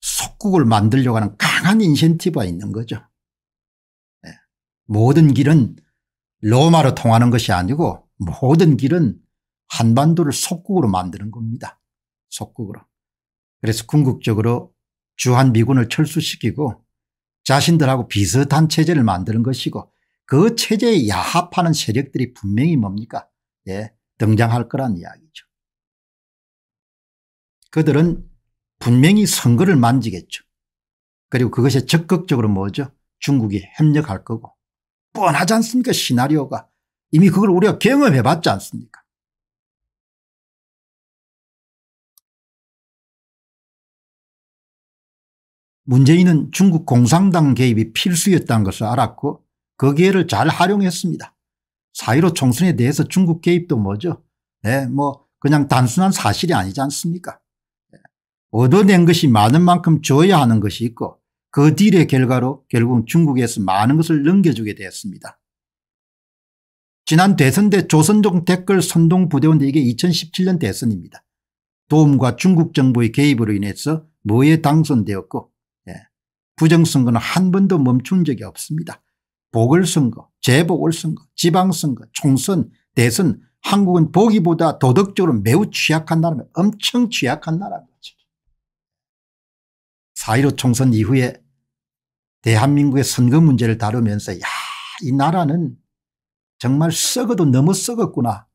속국을 만들려고 하는 강한 인센티브가 있는 거죠. 네. 모든 길은 로마로 통하는 것이 아니고 모든 길은 한반도를 속국으로 만드는 겁니다. 속국으로. 그래서 궁극적으로 주한미군을 철수시키고 자신들하고 비슷한 체제를 만드는 것이고 그 체제에 야합하는 세력들이 분명히 뭡니까 예, 등장할 거란 이야기죠. 그들은 분명히 선거를 만지겠죠. 그리고 그것에 적극적으로 뭐죠 중국이 협력할 거고 뻔하지 않습니까 시나리오가 이미 그걸 우리가 경험해 봤지 않습니까 문재인은 중국 공산당 개입이 필수였다는 것을 알았고 그 기회를 잘 활용했습니다. 사1로 총선에 대해서 중국 개입도 뭐죠 네, 뭐 그냥 단순한 사실이 아니지 않습니까 얻어낸 것이 많은 만큼 줘야 하는 것이 있고 그 딜의 결과로 결국 중국에서 많은 것을 넘겨주게 되었습니다. 지난 대선 때 조선족 댓글 선동 부대원데 이게 2017년 대선입니다. 도움과 중국 정부의 개입으로 인해서 뭐에 당선되었고 예. 부정선거는 한 번도 멈춘 적이 없습니다. 보궐선거, 재보궐선거, 지방선거, 총선, 대선 한국은 보기보다 도덕적으로 매우 취약한 나라입 엄청 취약한 나라인 거죠. 4.15 총선 이후에 대한민국의 선거 문제를 다루면서 야 이 나라는 정말 썩어도 너무 썩었구나.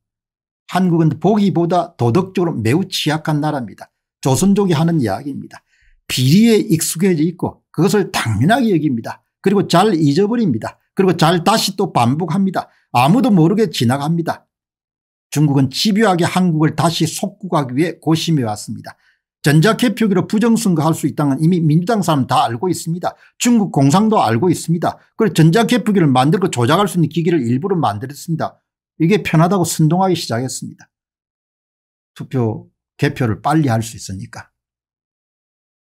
한국은 보기보다 도덕적으로 매우 취약한 나라입니다. 조선족이 하는 이야기입니다. 비리에 익숙해져 있고 그것을 당연하게 여깁니다. 그리고 잘 잊어버립니다. 그리고 잘 다시 또 반복합니다. 아무도 모르게 지나갑니다. 중국은 집요하게 한국을 다시 속국하기 위해 고심해 왔습니다. 전자개표기로 부정선거할 수 있다는 건 이미 민주당 사람 다 알고 있습니다. 중국 공상도 알고 있습니다. 그리고 전자개표기를 만들고 조작할 수 있는 기기를 일부러 만들었습니다. 이게 편하다고 선동하기 시작했습니다. 투표 개표를 빨리 할 수 있으니까.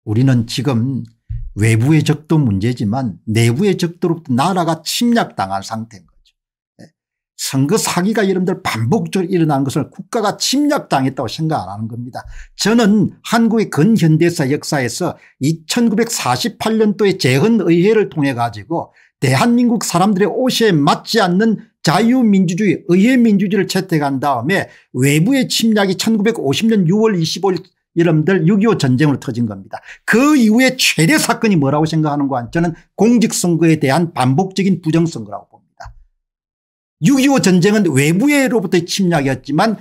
우리는 지금 외부의 적도 문제지만 내부의 적도로부터 나라가 침략당한 상태입니다. 선거 사기가 여러분들 반복적으로 일어난 것을 국가가 침략당했다고 생각 안 하는 겁니다. 저는 한국의 근현대사 역사에서 2 9 4 8년도에 재헌의회를 통해 가지고 대한민국 사람들의 옷에 맞지 않는 자유민주주의 의회민주주의를 채택한 다음에 외부의 침략이 1950년 6월 25일 여러분들 6.25 전쟁으로 터진 겁니다. 그 이후에 최대 사건이 뭐라고 생각하는가 거 저는 공직선거에 대한 반복적인 부정선거라고 봅니다. 6.25 전쟁은 외부로부터의 침략이었지만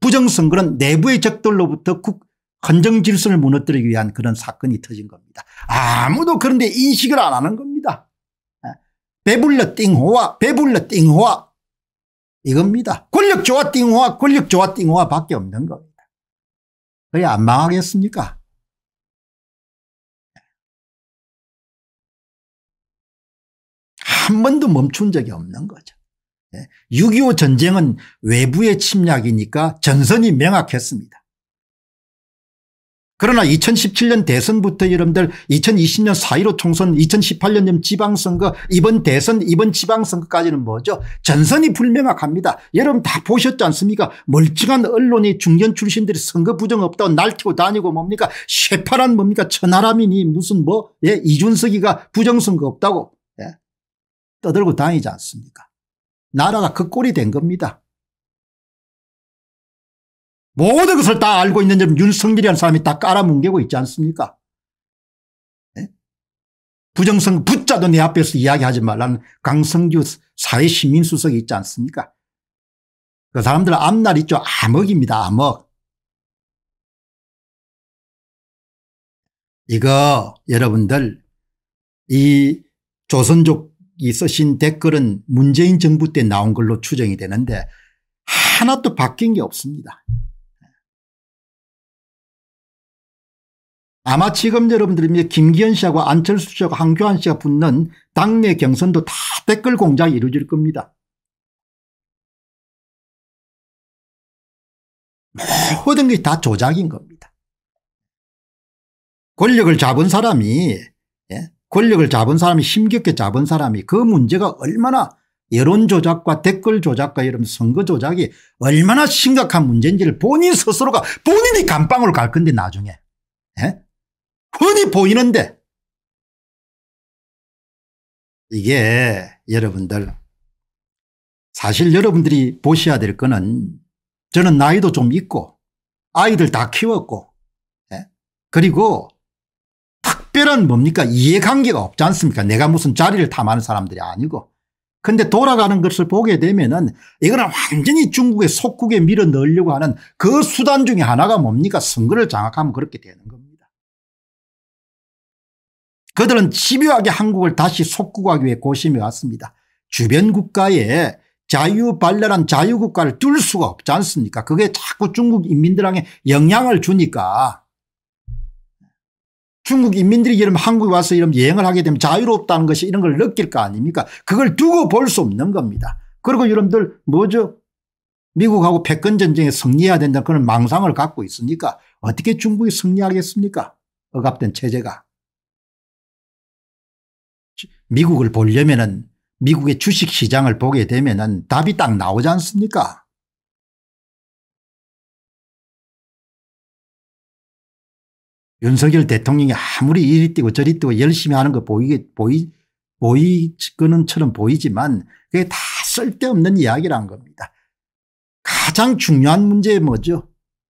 부정선거는 내부의 적들로부터 국 건정 질서를 무너뜨리기 위한 그런 사건이 터진 겁니다. 아무도 그런데 인식을 안 하는 겁니다. 예. 배불러 띵호와 배불러 띵호와 이겁니다. 권력조화 띵호와 권력조화 띵호와 밖에 없는 겁니다. 그게 안 망하겠습니까 한 번도 멈춘 적이 없는 거죠. 6.25 예? 전쟁은 외부의 침략이니까 전선이 명확했습니다. 그러나 2017년 대선부터 여러분들 2020년 4.15 총선 2 0 1 8년 지방선거 이번 대선 이번 지방선거까지는 뭐죠 전선이 불명확합니다. 여러분 다 보셨지 않습니까 멀쩡한 언론이 중견 출신들이 선거 부정 없다고 날티고 다니고 뭡니까 쇠파란 뭡니까 천하람이니 무슨 뭐 예, 이준석이가 부정선거 없다고 예, 떠들고 다니지 않습니까 나라가 그 꼴이 된 겁니다. 모든 것을 다 알고 있는 윤석열이라는 사람이 다 깔아뭉개고 있지 않습니까? 예? 부정성 붙자도 내 앞에서 이야기하지 말라는 강성규 사회시민수석이 있지 않습니까? 그 사람들 앞날 있죠. 암흑입니다. 암흑. 이거 여러분들 이 조선족 이 쓰신 댓글은 문재인 정부 때 나온 걸로 추정이 되는데 하나도 바뀐 게 없습니다. 아마 지금 여러분들이 김기현 씨하고 안철수 씨하고 한교안 씨가 붙는 당내 경선도 다 댓글 공장이 이루어질 겁니다. 모든 게 다 조작인 겁니다. 권력을 잡은 사람이 예? 권력을 잡은 사람이 힘겹게 잡은 사람이 그 문제가 얼마나 여론 조작과 댓글 조작과 이런 선거 조작이 얼마나 심각한 문제인지를 본인 스스로가 본인이 감방으로 갈 건데 나중에 예? 흔히 보이는데 이게 여러분들 사실 여러분들이 보셔야 될 거는 저는 나이도 좀 있고 아이들 다 키웠고 예? 그리고 특별한 뭡니까 이해관계가 없지 않습니까 내가 무슨 자리를 탐하는 사람들이 아니고 근데 돌아가는 것을 보게 되면은 이거는 완전히 중국의 속국에 밀어 넣으려고 하는 그 수단 중에 하나가 뭡니까 선거를 장악하면 그렇게 되는 겁니다. 그들은 집요하게 한국을 다시 속국하기 위해 고심해 왔습니다. 주변 국가에 자유발랄한 자유국가를 뚫을 수가 없지 않습니까 그게 자꾸 중국 인민들에게 영향을 주니까 중국 인민들이 이런 한국에 와서 이런 여행을 하게 되면 자유롭다는 것이 이런 걸 느낄 거 아닙니까 그걸 두고 볼 수 없는 겁니다. 그리고 여러분들 뭐죠 미국하고 패권 전쟁에 승리해야 된다는 그런 망상을 갖고 있으니까 어떻게 중국이 승리하겠습니까 억압된 체제가. 미국을 보려면은 미국의 주식시장을 보게 되면은 답이 딱 나오지 않습니까 윤석열 대통령이 아무리 이리 뛰고 저리 뛰고 열심히 하는 거 보이게 보이 보이거는처럼 보이지만 그게 다 쓸데없는 이야기란 겁니다. 가장 중요한 문제 뭐죠?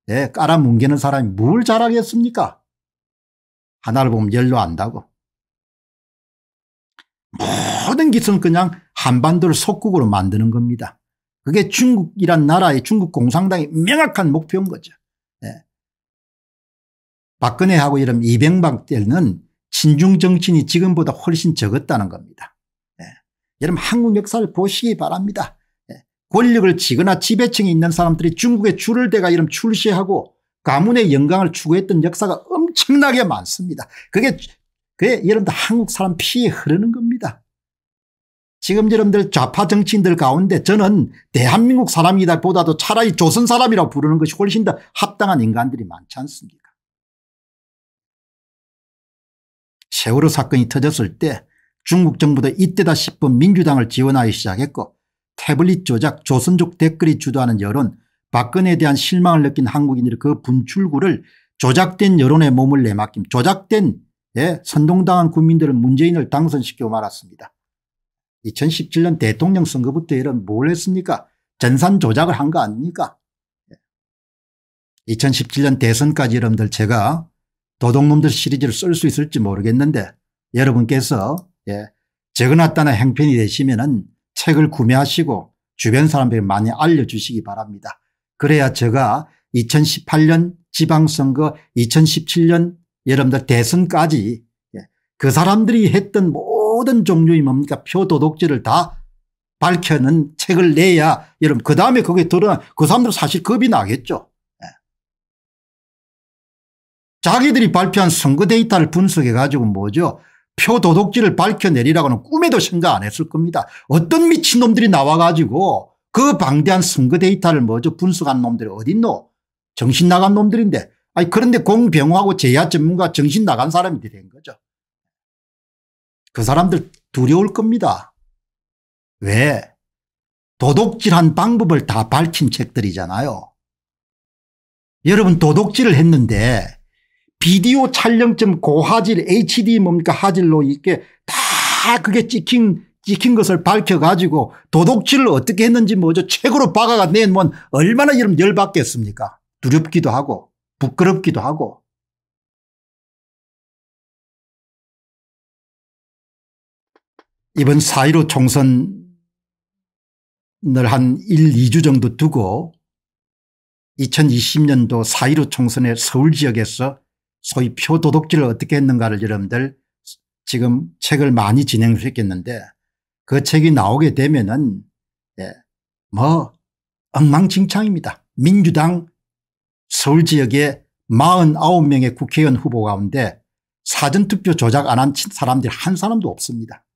예, 깔아뭉개는 사람이 뭘 잘하겠습니까? 하나를 보면 열로 안다고. 모든 기은 술 그냥 한반도를 속국으로 만드는 겁니다. 그게 중국이란 나라의 중국 공산당의 명확한 목표인 거죠. 박근혜하고 이런 이병박 때는 친중 정치인이 지금보다 훨씬 적었다는 겁니다. 예. 여러분 한국 역사를 보시기 바랍니다. 예. 권력을 지거나지배층이 있는 사람들이 중국에 줄을 대가 이름 출시하고 가문의 영광을 추구했던 역사가 엄청나게 많습니다. 그게 그게 여러분들 한국 사람 피에 흐르는 겁니다. 지금 여러분들 좌파 정치인들 가운데 저는 대한민국 사람이다 보다도 차라리 조선 사람이라고 부르는 것이 훨씬 더 합당한 인간들이 많지 않습니다. 세월호 사건이 터졌을 때 중국 정부도 이때다 싶은 민주당을 지원하기 시작했고 태블릿 조작 조선족 댓글이 주도하는 여론 박근혜에 대한 실망을 느낀 한국인들이그 분출구를 조작된 여론의 몸을 내맡김 조작된 예, 선동당한 국민들은 문재인을 당선시키고 말았습니다. 2017년 대통령 선거부터 이런 뭘 했습니까 전산 조작을 한 거 아닙니까 2017년 예. 대선까지 여러분들 제가 도둑놈들 시리즈를 쓸 수 있을지 모르겠는데 여러분께서 예, 적어놨다는 행편이 되시면은 책을 구매하시고 주변 사람들에게 많이 알려주시기 바랍니다. 그래야 제가 2018년 지방선거 2017년 여러분들 대선까지 예, 그 사람들이 했던 모든 종류의 뭡니까 표도둑질을 다 밝혀는 책을 내야 여러분 그 다음에 거기 드러난 그 사람들 사실 겁이 나겠죠. 자기들이 발표한 선거 데이터를 분석해 가지고 뭐죠 표 도둑질을 밝혀내리라고는 꿈에도 생각 안 했을 겁니다. 어떤 미친놈들이 나와 가지고 그 방대한 선거 데이터를 뭐죠 분석한 놈들이 어딨노 정신 나간 놈들인데 아니 그런데 공병호하고 제야 전문가 정신 나간 사람이 된 거죠. 그 사람들 두려울 겁니다. 왜? 도둑질한 방법을 다 밝힌 책들이잖아요. 여러분 도둑질을 했는데 비디오 촬영점 고화질 HD 뭡니까 화질로 있게다 그게 찍힌 찍힌 것을 밝혀가지고 도둑질을 어떻게 했는지 뭐죠 책으로 박아가 내면 얼마나 여러 열받겠습니까 두렵기도 하고 부끄럽기도 하고 이번 4.15 총선을 한 1, 2주 정도 두고 2020년도 4.15총선에 서울 지역에서 소위 표 도둑질을 어떻게 했는가를 여러분들 지금 책을 많이 진행시켰는데 그 책이 나오게 되면은 예, 뭐 엉망진창입니다. 민주당 서울 지역에 49명의 국회의원 후보 가운데 사전투표 조작 안 한 사람들 한 사람도 없습니다.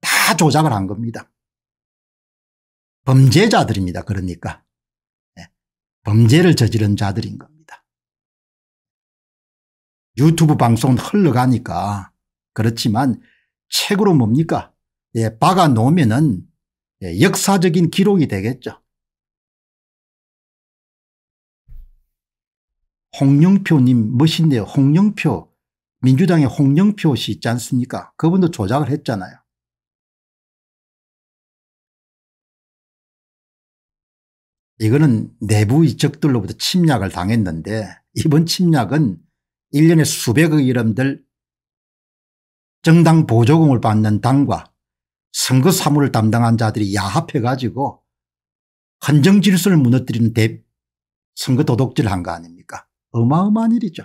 다 조작을 한 겁니다. 범죄자들입니다. 그러니까. 예, 범죄를 저지른 자들인 겁니다. 유튜브 방송은 흘러가니까 그렇지만 책으로 뭡니까 예, 박아 놓으면은 예, 역사적인 기록이 되겠죠. 홍영표님 멋있네요. 홍영표 민주당의 홍영표 씨 있지 않습니까 그분도 조작을 했잖아요. 이거는 내부 이적들로부터 침략을 당했는데 이번 침략은 1년에 수백억 이름들 정당 보조금을 받는 당과 선거 사무를 담당한 자들이 야합해 가지고 헌정 질서를 무너뜨리는 대 선거 도덕질한 거 아닙니까 어마어마한 일이죠.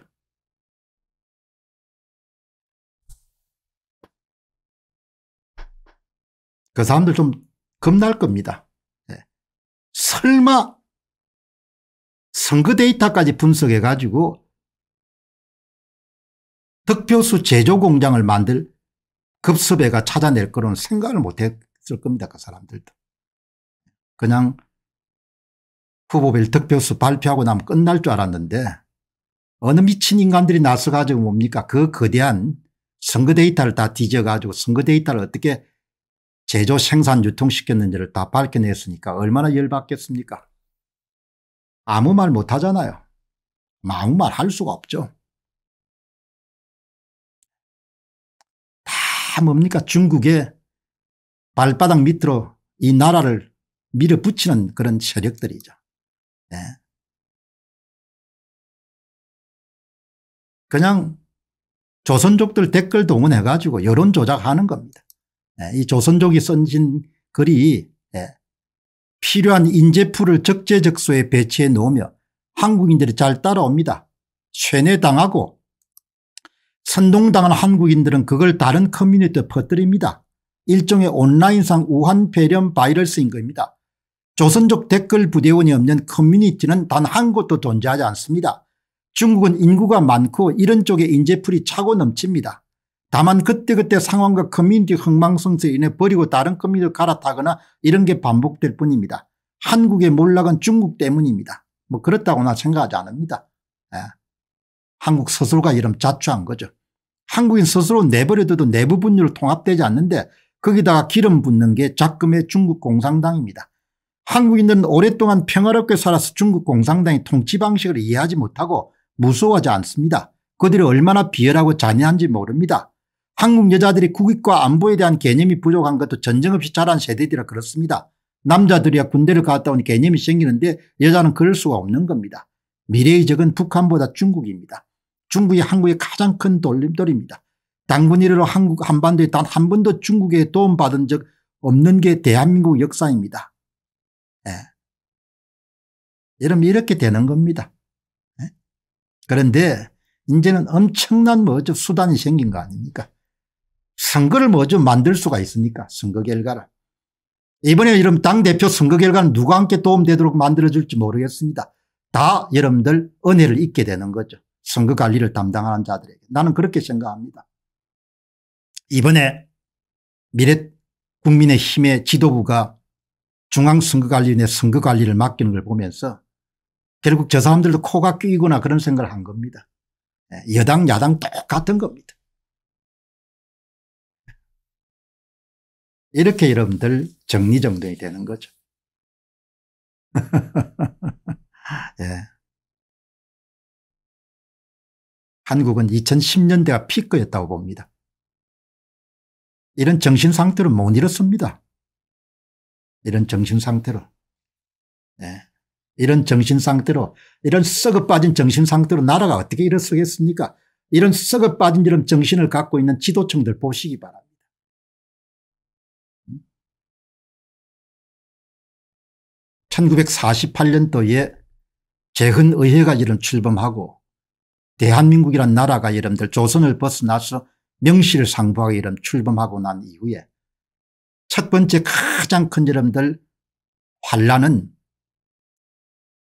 그 사람들 좀 겁날 겁니다. 네. 설마 선거 데이터까지 분석해 가지고 득표수 제조 공장을 만들 급수배가 찾아낼 거는 로 생각을 못했을 겁니다. 그 사람들도. 그냥 후보별 득표수 발표하고 나면 끝날 줄 알았는데 어느 미친 인간들이 나서가지고 뭡니까 그 거대한 선거 데이터를 다 뒤져가지고 선거 데이터를 어떻게 제조 생산 유통시켰는지를 다 밝혀냈으니까 얼마나 열받겠습니까 아무 말 못하잖아요 아무 말 할 수가 없죠 다 뭡니까 중국의 발바닥 밑으로 이 나라를 밀어붙이는 그런 세력들이죠. 네. 그냥 조선족들 댓글 동원해 가지고 여론 조작하는 겁니다. 네. 이 조선족이 선진 글이 네. 필요한 인재풀을 적재적소에 배치해 놓으며 한국인들이 잘 따라옵니다. 쇠뇌당하고 선동당한 한국인들은 그걸 다른 커뮤니티에 퍼뜨립니다. 일종의 온라인상 우한 폐렴 바이러스인 겁니다. 조선족 댓글 부대원이 없는 커뮤니티는 단 한 곳도 존재하지 않습니다. 중국은 인구가 많고 이런 쪽에 인재풀이 차고 넘칩니다. 다만 그때그때 상황과 커뮤니티 흥망성세에 인해 버리고 다른 커뮤니티를 갈아타거나 이런 게 반복될 뿐입니다. 한국의 몰락은 중국 때문입니다. 뭐 그렇다고나 생각하지 않습니다. 예. 한국 서술가 이름 자초한 거죠. 한국인 스스로 내버려둬도 내부 분유로 통합되지 않는데 거기다가 기름 붓는 게 작금의 중국 공산당입니다. 한국인들은 오랫동안 평화롭게 살아서 중국 공산당의 통치 방식을 이해하지 못하고 무서워하지 않습니다. 그들이 얼마나 비열하고 잔인한지 모릅니다. 한국 여자들이 국익과 안보에 대한 개념이 부족한 것도 전쟁 없이 자란 세대들이라 그렇습니다. 남자들이야 군대를 갔다 온 개념이 생기는데 여자는 그럴 수가 없는 겁니다. 미래의 적은 북한보다 중국입니다. 중국이 한국의 가장 큰 돌림돌입니다. 당군 이래로 한국 한반도에 단 한 번도 중국에 도움받은 적 없는 게 대한민국 역사입니다. 예. 여러분 이렇게 되는 겁니다. 예? 그런데 이제는 엄청난 뭐죠 수단이 생긴 거 아닙니까? 선거를 뭐죠 만들 수가 있습니까? 선거 결과를. 이번에 여러분 당대표 선거 결과는 누가 함께 도움되도록 만들어줄지 모르겠습니다. 다 여러분들 은혜를 잊게 되는 거죠. 선거 관리를 담당하는 자들에게. 나는 그렇게 생각합니다. 이번에 미래 국민의힘의 지도부가 중앙선거관리위원회 선거관리를 맡기는 걸 보면서 결국 저 사람들도 코가 끼거나 그런 생각을 한 겁니다. 예, 여당 야당 똑같은 겁니다. 이렇게 여러분들 정리정돈이 되는 거죠. 예. 한국은 2010년대가 피크였다고 봅니다. 이런 정신상태로못 잃었습니다. 이런 정신상태로 네. 이런 정신상태로 이런 썩어 빠진 정신상태로 나라가 어떻게 일어서겠습니까 이런 썩어 빠진 이런 정신을 갖고 있는 지도층들 보시기 바랍니다. 1948년도에 음? 재헌의회가 이런 출범하고 대한민국이란 나라가 여러분들 조선을 벗어나서 명실상부하게 여러 출범하고 난 이후에 첫 번째 가장 큰 여러분들 환란은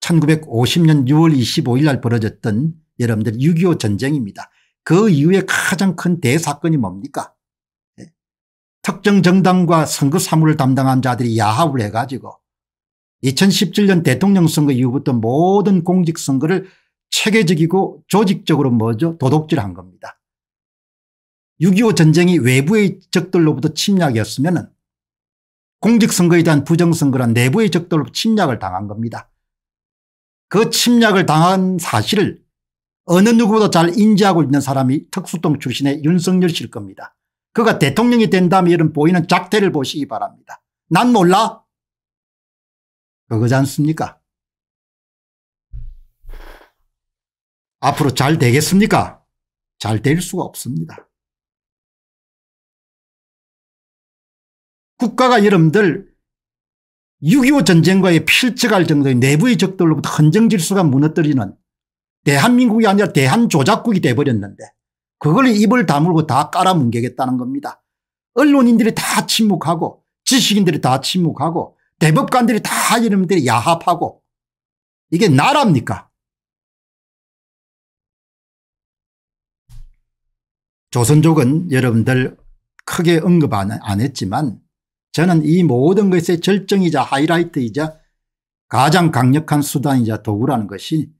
1950년 6월 25일 날 벌어졌던 여러분들 6.25 전쟁입니다. 그 이후에 가장 큰 대사건이 뭡니까? 네. 특정 정당과 선거 사무를 담당한 자들이 야합을 해가지고 2017년 대통령 선거 이후부터 모든 공직선거를 체계적이고 조직적으로 뭐죠 도덕질한 겁니다. 6.25 전쟁이 외부의 적들로부터 침략이었으면 공직선거에 대한 부정선거란 내부의 적들로 침략을 당한 겁니다. 그 침략을 당한 사실을 어느 누구보다 잘 인지하고 있는 사람이 특수통 출신의 윤석열 씨일 겁니다. 그가 대통령이 된다면 이런 보이는 작태를 보시기 바랍니다. 난 몰라? 그거지 않습니까? 앞으로 잘 되겠습니까? 잘 될 수가 없습니다. 국가가 여러분들 6.25 전쟁과의 필적할 정도의 내부의 적들로부터 헌정질서가 무너뜨리는 대한민국이 아니라 대한조작국이 돼버렸는데 그걸 입을 다물고 다 깔아뭉개겠다는 겁니다. 언론인들이 다 침묵하고 지식인들이 다 침묵하고 대법관들이 다 여러분들이 야합하고 이게 나라입니까? 조선족은 여러분들 크게 언급 안, 했지만 저는 이 모든 것의 절정이자 하이라이트이자 가장 강력한 수단이자 도구라는 것이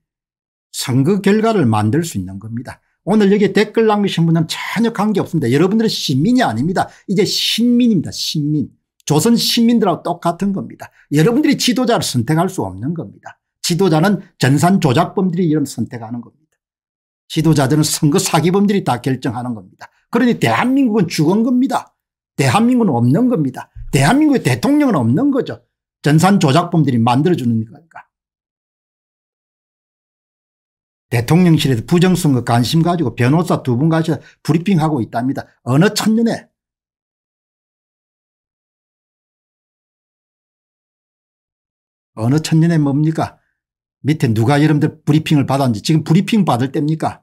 선거 결과를 만들 수 있는 겁니다. 오늘 여기 댓글 남기신 분은 전혀 관계없습니다. 여러분들은 시민이 아닙니다. 이제 신민입니다. 신민. 조선 신민들하고 똑같은 겁니다. 여러분들이 지도자를 선택할 수 없는 겁니다. 지도자는 전산 조작범들이 이런 선택하는 겁니다. 지도자들은 선거 사기범들이 다 결정하는 겁니다. 그러니 대한민국은 죽은 겁니다. 대한민국은 없는 겁니다. 대한민국의 대통령은 없는 거죠. 전산 조작범들이 만들어주는 거니까. 대통령실에서 부정선거 관심 가지고 변호사 두 분 가셔 브리핑하고 있답니다. 어느 천년에. 어느 천년에 뭡니까? 밑에 누가 여러분들 브리핑을 받았는지 지금 브리핑 받을 때입니까?